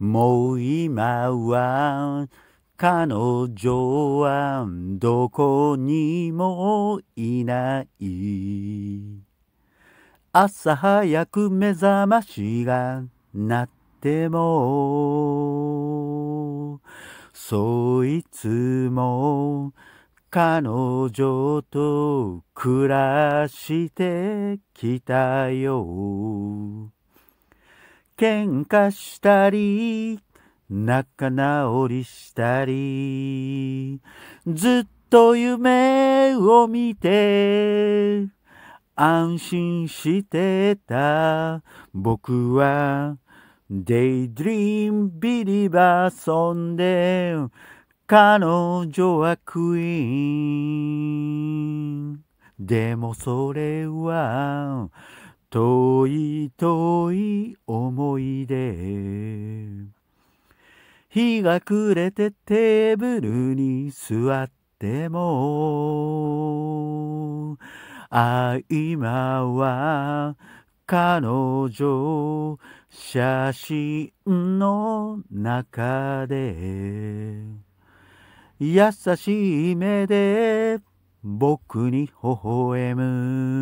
もう今は彼女はどこにもいない朝早く目覚ましが鳴ってもそいつも彼女と暮らしてきたよ喧嘩したり、仲直りしたり、ずっと夢を見て、安心してた僕は、デイドリームビリバーソンで、彼女はクイーン。でもそれは、遠い遠い思い出日が暮れてテーブルに座ってもあ今は彼女写真の中で優しい目で僕に微笑む